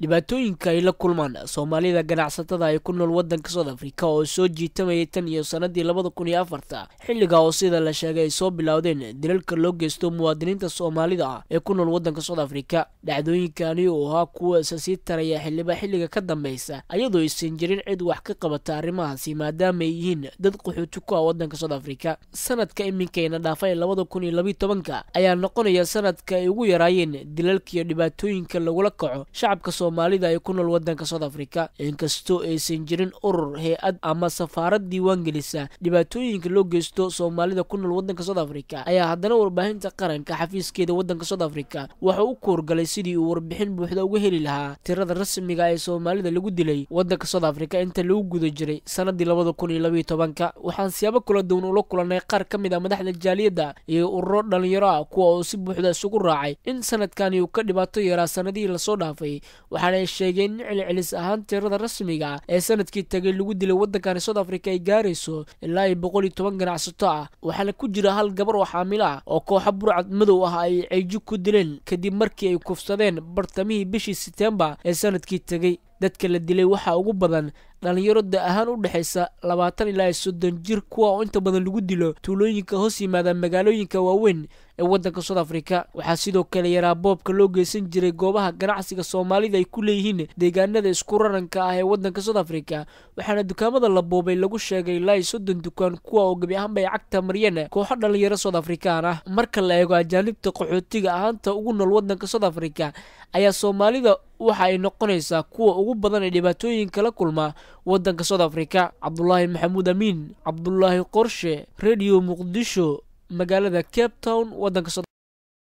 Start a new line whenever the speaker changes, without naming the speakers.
dhibaatooyinka ay la kulmaan soomaalida ganacsatada ay ku nool waddanka soud afrika oo soo jiitamayay tan iyo sannadii labada kun iyo afarta xilliga oo sida la sheegay ay soo bilowdeen dilalka loo geysto muwaadiniinta soomaalida ah ee ku nool waddanka soud afrika dhacdooyinkani uu ahaa kuwaas sii taraya xildhiba xilliga ka dambaysa ayadoo aysan jirin cid wax ka qabata arrimahaasi maadaama ay yihiin dad qaxooti ku ah waddanka soud afrika sanadka iminkayna dhaafay labada kun iyo labiyo tobanka ayaa noqonaya sanadka ay ugu yaraayeen dilalka iyo dhibaatooyinka lagula kaco shacabka soomaalida ee ku nool wadanka south africa inkastoo aysan jirin urur hay-ad ama safaarad diiwaan dhibaatooyinka loo geysto soomaalida ku nool wadanka south africa ayaa haddana warbaahinta qaranka xafiiskeeda wadanka south africa waxauu u koorgalay sidii uu warbixin buuxda uga heli lahaa tirada rasmiga ah ee soomaalida lagu dilay wadanka south africa inta lagu guda jiray sannadii labada kun iyo labaiyo tobanka waxaan siyaabo kula duwan ula kulanay qaar ka mid a ah madaxda jaaliyadda iyo ururo dhallinyaro ah kuwa oo si buuxda isugu raacay in sannadkani uu ka dhibaato yaraa sannadihii lasoo dhaafay waxaana sheegeen in celcelis ahaan tirada rasmiga ah ee sanadkii tagay lagu dilay waddankan soud africa ay gaarayso ilaa iyo boqol iyo toban ganacsato ah waxaana ku jira hal gabar oo xaamilo ah oo kooxo burcad madow ah ay ceyjo ku dileen kadib markii ay kufsadeen bartamihii bishii seteembar ee sanadkii tegey dadka la dilay waxaa ugu badan dhalinyaro da ahaan u dhexaysa labaatan ilaa soddon jir kuwa oo inta badan lagu dilo tuulooyinka hoos yimaada magaalooyinka waaweyn ee waddanka soud afrika waxaa sidoo kale yaraa boobka loo geysan jiray goobaha ganacsiga soomaalida ay ku leeyihiin deegaanada isku raranka ah ee waddanka soud africa waxaana dukaamada la boobay lagu sheegay ilaa soddon dukaan kuwa oo gebi ahaanba ay cagta maryeen kooxo dhallinyaro soud afrikaan ah marka la eego ajaanibta qaxootiga ahaanta ugu nool waddanka soud africa ayaa soomaalida waxa ay noqonaysaa kuwa ugu badan ee dhibaatooyinka la kulma waddanka south africa cabdulaahi maxamuud amiin cabdulaahi qorshe radio muqdisho magaalada cape town waddanka